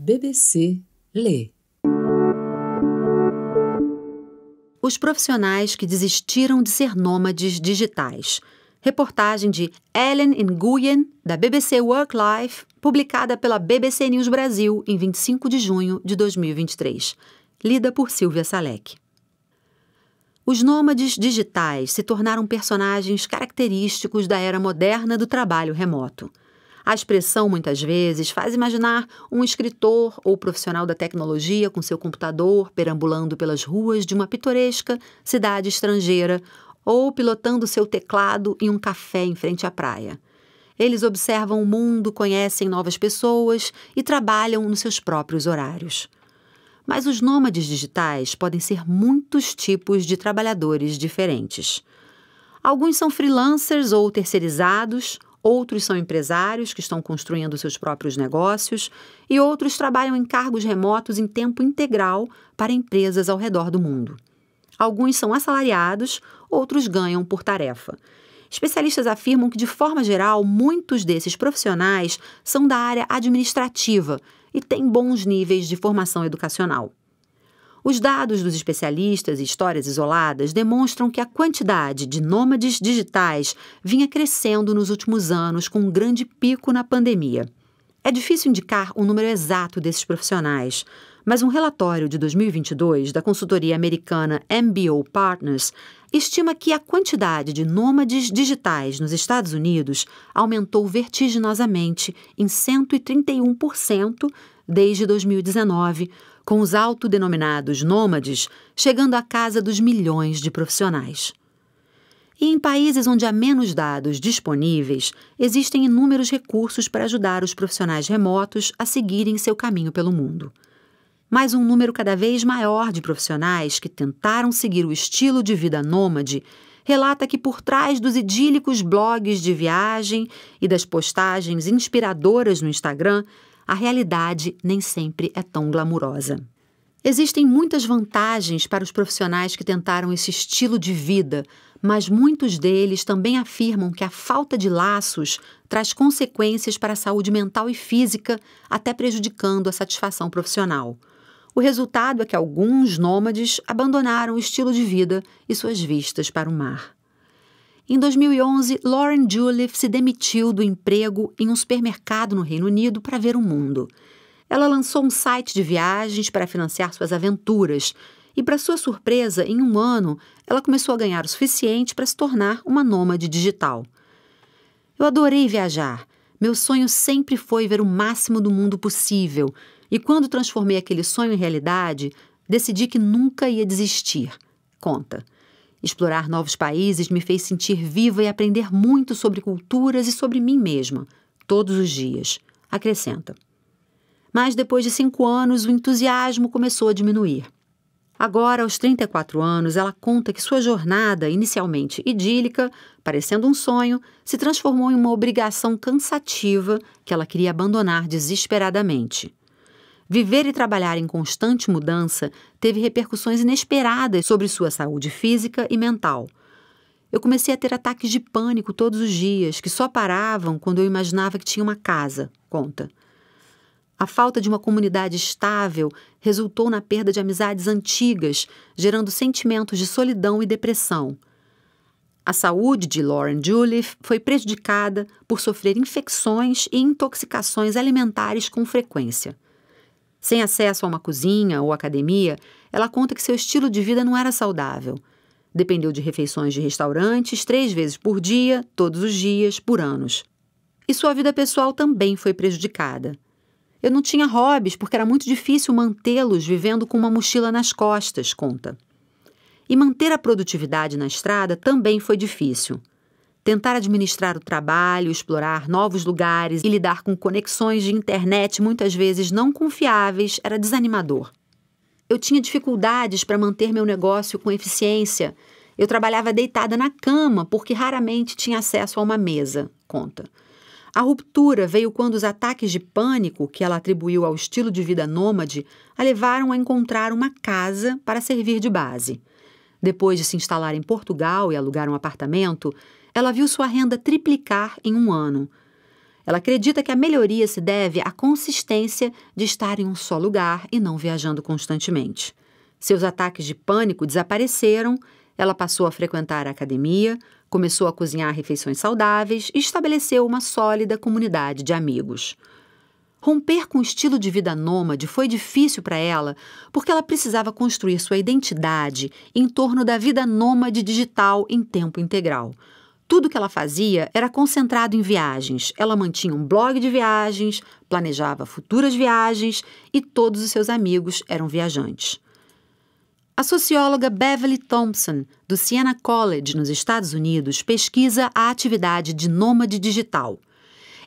BBC Lê. Os profissionais que desistiram de ser nômades digitais. Reportagem de Ellen Nguyen, da BBC Work Life, publicada pela BBC News Brasil em 25 de junho de 2023. Lida por Silvia Salek. Os nômades digitais se tornaram personagens característicos da era moderna do trabalho remoto. A expressão, muitas vezes, faz imaginar um escritor ou profissional da tecnologia com seu computador perambulando pelas ruas de uma pitoresca cidade estrangeira ou pilotando seu teclado em um café em frente à praia. Eles observam o mundo, conhecem novas pessoas e trabalham nos seus próprios horários. Mas os nômades digitais podem ser muitos tipos de trabalhadores diferentes. Alguns são freelancers ou terceirizados, outros são empresários que estão construindo seus próprios negócios e outros trabalham em cargos remotos em tempo integral para empresas ao redor do mundo. Alguns são assalariados, outros ganham por tarefa. Especialistas afirmam que, de forma geral, muitos desses profissionais são da área administrativa e têm bons níveis de formação educacional. Os dados dos especialistas e histórias isoladas demonstram que a quantidade de nômades digitais vinha crescendo nos últimos anos, com um grande pico na pandemia. É difícil indicar o número exato desses profissionais, mas um relatório de 2022 da consultoria americana MBO Partners estima que a quantidade de nômades digitais nos Estados Unidos aumentou vertiginosamente em 131% desde 2019 com os autodenominados nômades chegando à casa dos milhões de profissionais. E em países onde há menos dados disponíveis, existem inúmeros recursos para ajudar os profissionais remotos a seguirem seu caminho pelo mundo. Mas um número cada vez maior de profissionais que tentaram seguir o estilo de vida nômade relata que por trás dos idílicos blogs de viagem e das postagens inspiradoras no Instagram a realidade nem sempre é tão glamurosa. Existem muitas vantagens para os profissionais que tentaram esse estilo de vida, mas muitos deles também afirmam que a falta de laços traz consequências para a saúde mental e física, até prejudicando a satisfação profissional. O resultado é que alguns nômades abandonaram o estilo de vida e suas vistas para o mar. Em 2011, Lauren Juliff se demitiu do emprego em um supermercado no Reino Unido para ver o mundo. Ela lançou um site de viagens para financiar suas aventuras. E, para sua surpresa, em um ano, ela começou a ganhar o suficiente para se tornar uma nômade digital. Eu adorei viajar. Meu sonho sempre foi ver o máximo do mundo possível. E quando transformei aquele sonho em realidade, decidi que nunca ia desistir. Conta. Explorar novos países me fez sentir viva e aprender muito sobre culturas e sobre mim mesma, todos os dias. Acrescenta. Mas depois de cinco anos, o entusiasmo começou a diminuir. Agora, aos 34 anos, ela conta que sua jornada, inicialmente idílica, parecendo um sonho, se transformou em uma obrigação cansativa que ela queria abandonar desesperadamente. Viver e trabalhar em constante mudança teve repercussões inesperadas sobre sua saúde física e mental. Eu comecei a ter ataques de pânico todos os dias, que só paravam quando eu imaginava que tinha uma casa, conta. A falta de uma comunidade estável resultou na perda de amizades antigas, gerando sentimentos de solidão e depressão. A saúde de Lauren Juliff foi prejudicada por sofrer infecções e intoxicações alimentares com frequência. Sem acesso a uma cozinha ou academia, ela conta que seu estilo de vida não era saudável. Dependeu de refeições de restaurantes três vezes por dia, todos os dias, por anos. E sua vida pessoal também foi prejudicada. Eu não tinha hobbies porque era muito difícil mantê-los vivendo com uma mochila nas costas, conta. E manter a produtividade na estrada também foi difícil tentar administrar o trabalho, explorar novos lugares e lidar com conexões de internet muitas vezes não confiáveis era desanimador. Eu tinha dificuldades para manter meu negócio com eficiência. Eu trabalhava deitada na cama porque raramente tinha acesso a uma mesa, conta. A ruptura veio quando os ataques de pânico, que ela atribuiu ao estilo de vida nômade, a levaram a encontrar uma casa para servir de base. Depois de se instalar em Portugal e alugar um apartamento, ela viu sua renda triplicar em um ano. Ela acredita que a melhoria se deve à consistência de estar em um só lugar e não viajando constantemente. Seus ataques de pânico desapareceram, ela passou a frequentar a academia, começou a cozinhar refeições saudáveis e estabeleceu uma sólida comunidade de amigos. Romper com o estilo de vida nômade foi difícil para ela porque ela precisava construir sua identidade em torno da vida nômade digital em tempo integral. Tudo que ela fazia era concentrado em viagens. Ela mantinha um blog de viagens, planejava futuras viagens e todos os seus amigos eram viajantes. A socióloga Beverly Thompson, do Siena College, nos Estados Unidos, pesquisa a atividade de nômade digital.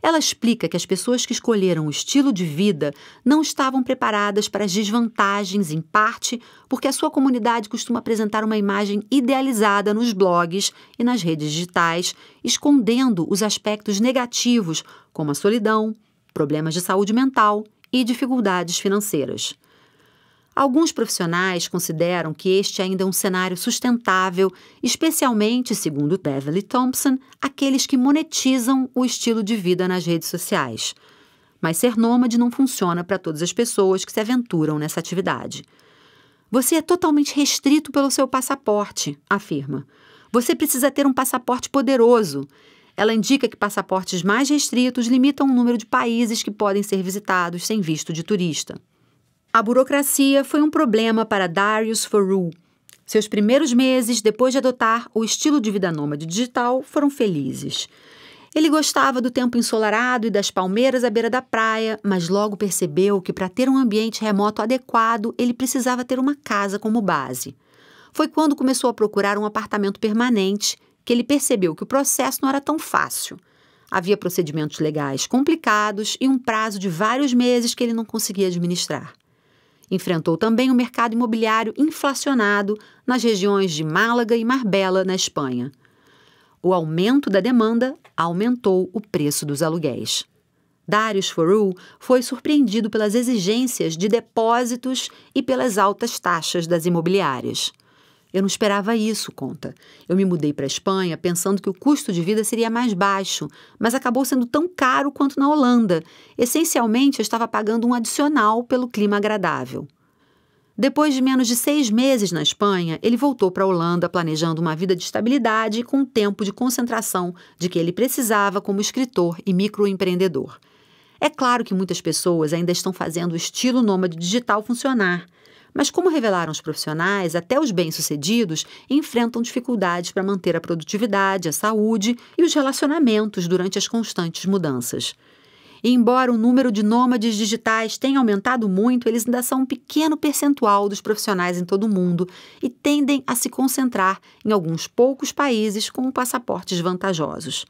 Ela explica que as pessoas que escolheram o estilo de vida não estavam preparadas para as desvantagens, em parte porque a sua comunidade costuma apresentar uma imagem idealizada nos blogs e nas redes digitais, escondendo os aspectos negativos, como a solidão, problemas de saúde mental e dificuldades financeiras. Alguns profissionais consideram que este ainda é um cenário sustentável, especialmente, segundo Beverly Thompson, aqueles que monetizam o estilo de vida nas redes sociais. Mas ser nômade não funciona para todas as pessoas que se aventuram nessa atividade. Você é totalmente restrito pelo seu passaporte, afirma. Você precisa ter um passaporte poderoso. Ela indica que passaportes mais restritos limitam o número de países que podem ser visitados sem visto de turista. A burocracia foi um problema para Darius Faru. Seus primeiros meses depois de adotar o estilo de vida nômade digital foram felizes. Ele gostava do tempo ensolarado e das palmeiras à beira da praia, mas logo percebeu que para ter um ambiente remoto adequado, ele precisava ter uma casa como base. Foi quando começou a procurar um apartamento permanente que ele percebeu que o processo não era tão fácil. Havia procedimentos legais complicados e um prazo de vários meses que ele não conseguia administrar. Enfrentou também o mercado imobiliário inflacionado nas regiões de Málaga e Marbella, na Espanha. O aumento da demanda aumentou o preço dos aluguéis. Darius Foru foi surpreendido pelas exigências de depósitos e pelas altas taxas das imobiliárias. Eu não esperava isso, conta. Eu me mudei para a Espanha pensando que o custo de vida seria mais baixo, mas acabou sendo tão caro quanto na Holanda. Essencialmente, eu estava pagando um adicional pelo clima agradável. Depois de menos de seis meses na Espanha, ele voltou para a Holanda planejando uma vida de estabilidade com o tempo de concentração de que ele precisava como escritor e microempreendedor. É claro que muitas pessoas ainda estão fazendo o estilo nômade digital funcionar. Mas, como revelaram os profissionais, até os bem-sucedidos enfrentam dificuldades para manter a produtividade, a saúde e os relacionamentos durante as constantes mudanças. E embora o número de nômades digitais tenha aumentado muito, eles ainda são um pequeno percentual dos profissionais em todo o mundo e tendem a se concentrar em alguns poucos países com passaportes vantajosos.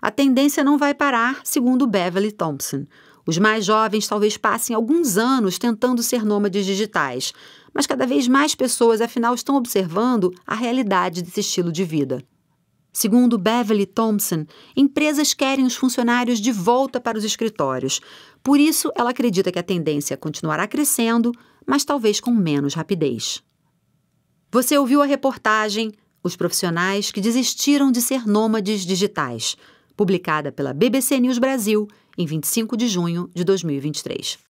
A tendência não vai parar, segundo Beverly Thompson. Os mais jovens talvez passem alguns anos tentando ser nômades digitais, mas cada vez mais pessoas, afinal, estão observando a realidade desse estilo de vida. Segundo Beverly Thompson, empresas querem os funcionários de volta para os escritórios. Por isso, ela acredita que a tendência é continuará crescendo, mas talvez com menos rapidez. Você ouviu a reportagem Os Profissionais que Desistiram de Ser Nômades Digitais, publicada pela BBC News Brasil em 25 de junho de 2023.